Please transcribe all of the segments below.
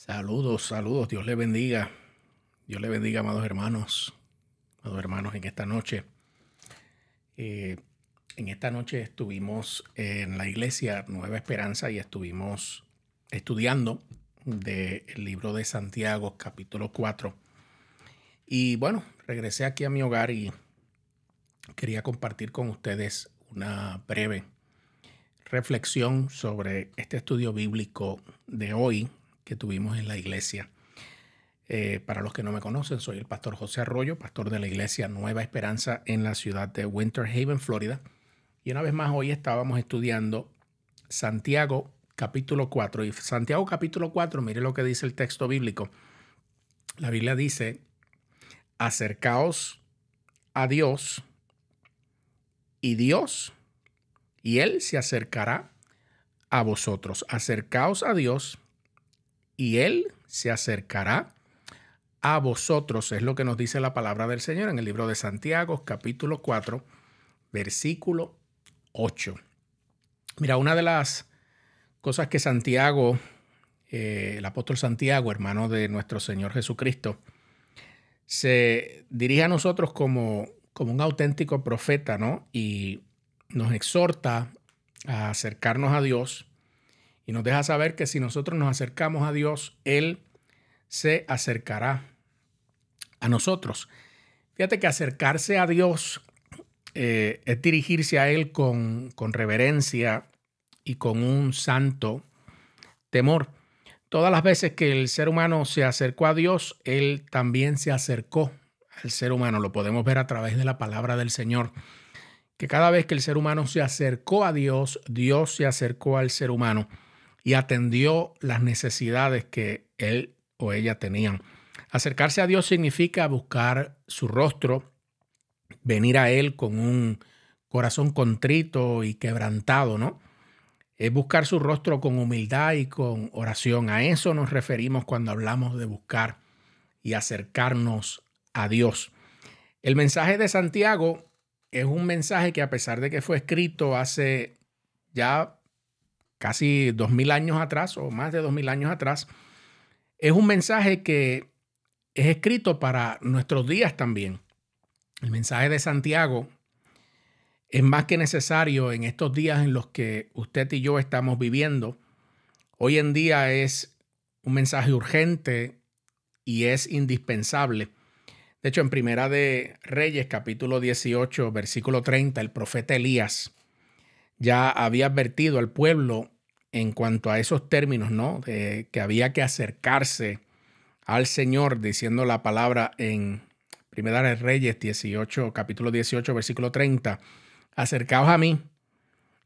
Saludos, saludos. Dios le bendiga. Dios le bendiga, amados hermanos, amados hermanos, en esta noche. Eh, en esta noche estuvimos en la iglesia Nueva Esperanza y estuvimos estudiando del libro de Santiago, capítulo 4. Y bueno, regresé aquí a mi hogar y quería compartir con ustedes una breve reflexión sobre este estudio bíblico de hoy, que tuvimos en la iglesia. Eh, para los que no me conocen, soy el pastor José Arroyo, pastor de la iglesia Nueva Esperanza en la ciudad de Winter Haven, Florida. Y una vez más, hoy estábamos estudiando Santiago capítulo 4. Y Santiago capítulo 4, mire lo que dice el texto bíblico. La Biblia dice, acercaos a Dios y Dios y Él se acercará a vosotros. Acercaos a Dios y Él se acercará a vosotros, es lo que nos dice la palabra del Señor en el libro de Santiago, capítulo 4, versículo 8. Mira, una de las cosas que Santiago, eh, el apóstol Santiago, hermano de nuestro Señor Jesucristo, se dirige a nosotros como, como un auténtico profeta, ¿no? Y nos exhorta a acercarnos a Dios y nos deja saber que si nosotros nos acercamos a Dios, Él se acercará a nosotros. Fíjate que acercarse a Dios eh, es dirigirse a Él con, con reverencia y con un santo temor. Todas las veces que el ser humano se acercó a Dios, Él también se acercó al ser humano. Lo podemos ver a través de la palabra del Señor, que cada vez que el ser humano se acercó a Dios, Dios se acercó al ser humano y atendió las necesidades que él o ella tenían. Acercarse a Dios significa buscar su rostro, venir a Él con un corazón contrito y quebrantado, ¿no? Es buscar su rostro con humildad y con oración. A eso nos referimos cuando hablamos de buscar y acercarnos a Dios. El mensaje de Santiago es un mensaje que a pesar de que fue escrito hace ya casi 2000 años atrás o más de 2000 años atrás, es un mensaje que es escrito para nuestros días también. El mensaje de Santiago es más que necesario en estos días en los que usted y yo estamos viviendo. Hoy en día es un mensaje urgente y es indispensable. De hecho, en Primera de Reyes, capítulo 18, versículo 30, el profeta Elías ya había advertido al pueblo en cuanto a esos términos, ¿no? que había que acercarse al Señor, diciendo la palabra en Primera de Reyes 18, capítulo 18, versículo 30. Acercaos a mí.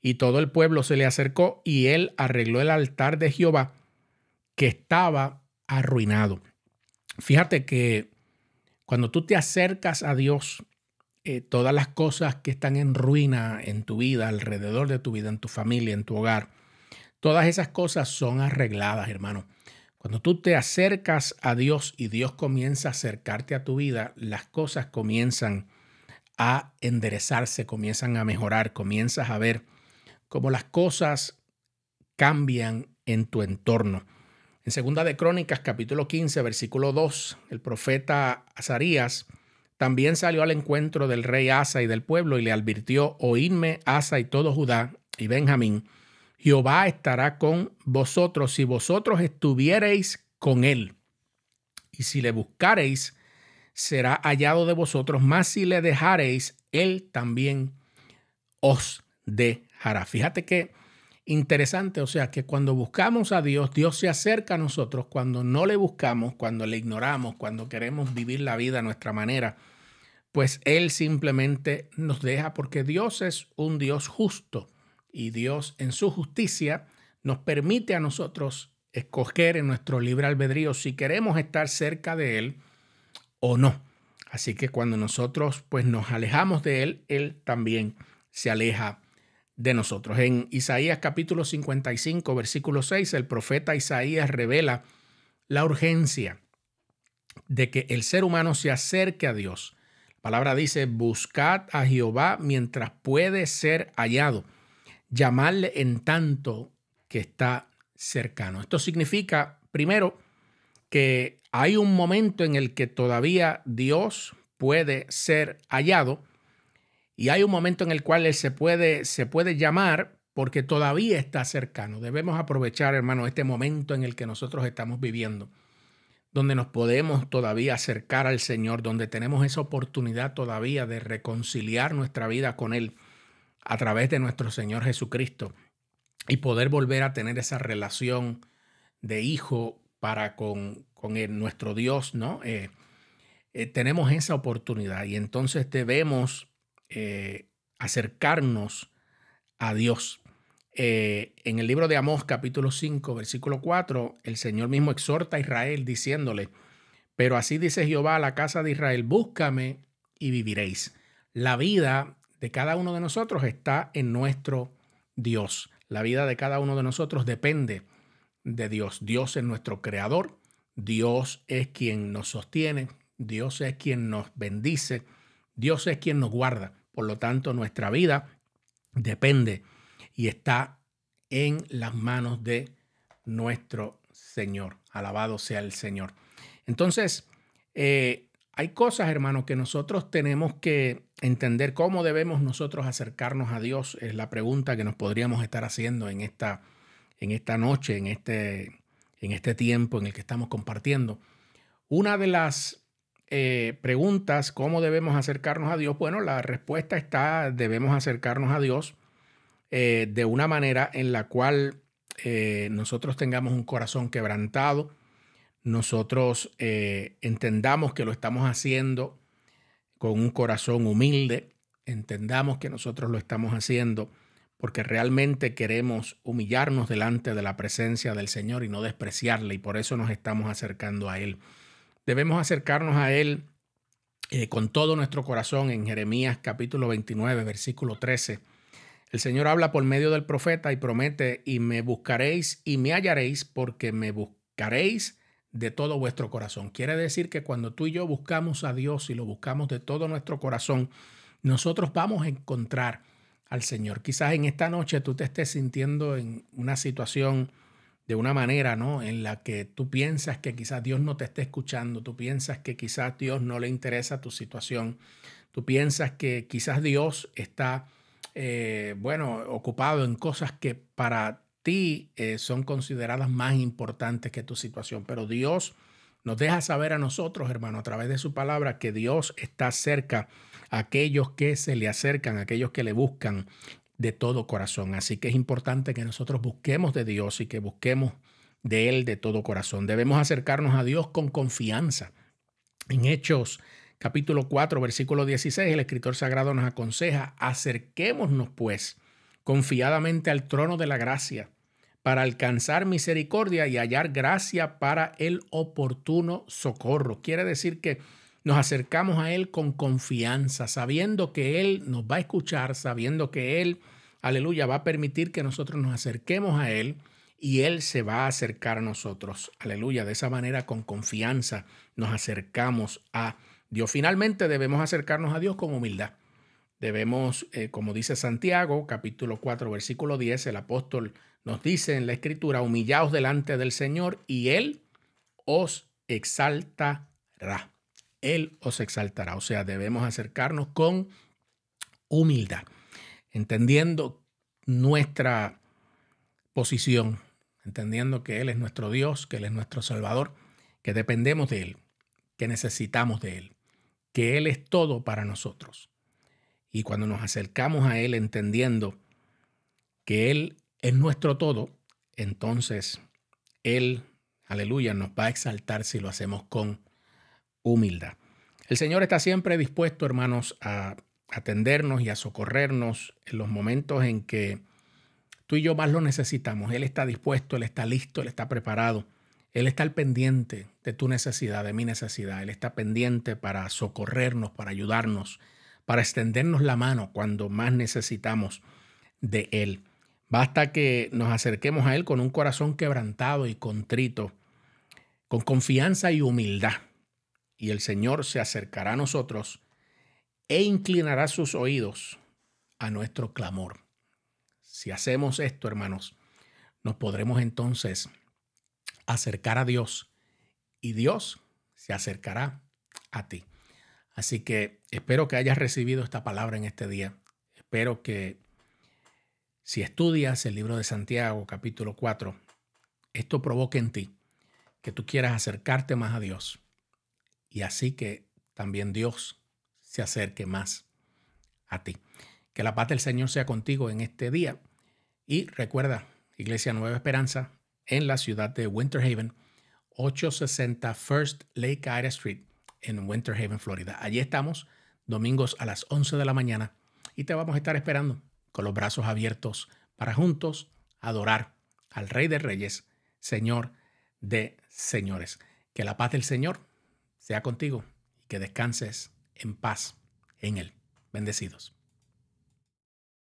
Y todo el pueblo se le acercó y él arregló el altar de Jehová que estaba arruinado. Fíjate que cuando tú te acercas a Dios eh, todas las cosas que están en ruina en tu vida, alrededor de tu vida, en tu familia, en tu hogar, todas esas cosas son arregladas, hermano. Cuando tú te acercas a Dios y Dios comienza a acercarte a tu vida, las cosas comienzan a enderezarse, comienzan a mejorar, comienzas a ver cómo las cosas cambian en tu entorno. En Segunda de Crónicas, capítulo 15, versículo 2, el profeta Azarías también salió al encuentro del rey Asa y del pueblo y le advirtió, oídme Asa y todo Judá y Benjamín, Jehová estará con vosotros si vosotros estuviereis con él. Y si le buscareis, será hallado de vosotros, más si le dejareis, él también os dejará. Fíjate que interesante, o sea, que cuando buscamos a Dios, Dios se acerca a nosotros, cuando no le buscamos, cuando le ignoramos, cuando queremos vivir la vida a nuestra manera, pues Él simplemente nos deja porque Dios es un Dios justo y Dios en su justicia nos permite a nosotros escoger en nuestro libre albedrío si queremos estar cerca de Él o no. Así que cuando nosotros pues nos alejamos de Él, Él también se aleja de nosotros. En Isaías capítulo 55, versículo 6, el profeta Isaías revela la urgencia de que el ser humano se acerque a Dios palabra dice, buscad a Jehová mientras puede ser hallado, llamadle en tanto que está cercano. Esto significa, primero, que hay un momento en el que todavía Dios puede ser hallado y hay un momento en el cual Él se puede, se puede llamar porque todavía está cercano. Debemos aprovechar, hermano, este momento en el que nosotros estamos viviendo donde nos podemos todavía acercar al Señor, donde tenemos esa oportunidad todavía de reconciliar nuestra vida con Él a través de nuestro Señor Jesucristo y poder volver a tener esa relación de hijo para con, con él, nuestro Dios, ¿no? Eh, eh, tenemos esa oportunidad y entonces debemos eh, acercarnos a Dios eh, en el libro de Amós capítulo 5, versículo 4, el Señor mismo exhorta a Israel diciéndole, pero así dice Jehová a la casa de Israel, búscame y viviréis. La vida de cada uno de nosotros está en nuestro Dios. La vida de cada uno de nosotros depende de Dios. Dios es nuestro creador, Dios es quien nos sostiene, Dios es quien nos bendice, Dios es quien nos guarda. Por lo tanto, nuestra vida depende y está en las manos de nuestro Señor. Alabado sea el Señor. Entonces, eh, hay cosas, hermano, que nosotros tenemos que entender cómo debemos nosotros acercarnos a Dios. Es la pregunta que nos podríamos estar haciendo en esta, en esta noche, en este, en este tiempo en el que estamos compartiendo. Una de las eh, preguntas, ¿cómo debemos acercarnos a Dios? Bueno, la respuesta está, debemos acercarnos a Dios eh, de una manera en la cual eh, nosotros tengamos un corazón quebrantado, nosotros eh, entendamos que lo estamos haciendo con un corazón humilde, entendamos que nosotros lo estamos haciendo porque realmente queremos humillarnos delante de la presencia del Señor y no despreciarle, y por eso nos estamos acercando a Él. Debemos acercarnos a Él con todo nuestro corazón en Jeremías capítulo 29, versículo 13 el Señor habla por medio del profeta y promete, y me buscaréis y me hallaréis porque me buscaréis de todo vuestro corazón. Quiere decir que cuando tú y yo buscamos a Dios y lo buscamos de todo nuestro corazón, nosotros vamos a encontrar al Señor. Quizás en esta noche tú te estés sintiendo en una situación de una manera, ¿no? En la que tú piensas que quizás Dios no te esté escuchando, tú piensas que quizás Dios no le interesa tu situación, tú piensas que quizás Dios está eh, bueno, ocupado en cosas que para ti eh, son consideradas más importantes que tu situación. Pero Dios nos deja saber a nosotros, hermano, a través de su palabra, que Dios está cerca a aquellos que se le acercan, a aquellos que le buscan de todo corazón. Así que es importante que nosotros busquemos de Dios y que busquemos de Él de todo corazón. Debemos acercarnos a Dios con confianza. En Hechos capítulo 4, versículo 16, el escritor sagrado nos aconseja, acerquémonos pues confiadamente al trono de la gracia para alcanzar misericordia y hallar gracia para el oportuno socorro. Quiere decir que nos acercamos a Él con confianza, sabiendo que Él nos va a escuchar, sabiendo que Él, aleluya, va a permitir que nosotros nos acerquemos a Él y Él se va a acercar a nosotros. Aleluya, de esa manera con confianza nos acercamos a Él Dios finalmente debemos acercarnos a Dios con humildad. Debemos, eh, como dice Santiago, capítulo 4, versículo 10, el apóstol nos dice en la escritura, humillaos delante del Señor y Él os exaltará. Él os exaltará. O sea, debemos acercarnos con humildad, entendiendo nuestra posición, entendiendo que Él es nuestro Dios, que Él es nuestro Salvador, que dependemos de Él, que necesitamos de Él que Él es todo para nosotros. Y cuando nos acercamos a Él entendiendo que Él es nuestro todo, entonces Él, aleluya, nos va a exaltar si lo hacemos con humildad. El Señor está siempre dispuesto, hermanos, a atendernos y a socorrernos en los momentos en que tú y yo más lo necesitamos. Él está dispuesto, Él está listo, Él está preparado él está al pendiente de tu necesidad, de mi necesidad. Él está pendiente para socorrernos, para ayudarnos, para extendernos la mano cuando más necesitamos de Él. Basta que nos acerquemos a Él con un corazón quebrantado y contrito, con confianza y humildad. Y el Señor se acercará a nosotros e inclinará sus oídos a nuestro clamor. Si hacemos esto, hermanos, nos podremos entonces acercar a Dios y Dios se acercará a ti. Así que espero que hayas recibido esta palabra en este día. Espero que si estudias el libro de Santiago capítulo 4, esto provoque en ti que tú quieras acercarte más a Dios y así que también Dios se acerque más a ti. Que la paz del Señor sea contigo en este día y recuerda, Iglesia Nueva Esperanza, en la ciudad de Winter Haven, 860 First Lake Ida Street en Winter Haven, Florida. Allí estamos domingos a las 11 de la mañana y te vamos a estar esperando con los brazos abiertos para juntos adorar al Rey de Reyes, Señor de Señores. Que la paz del Señor sea contigo y que descanses en paz en Él. Bendecidos.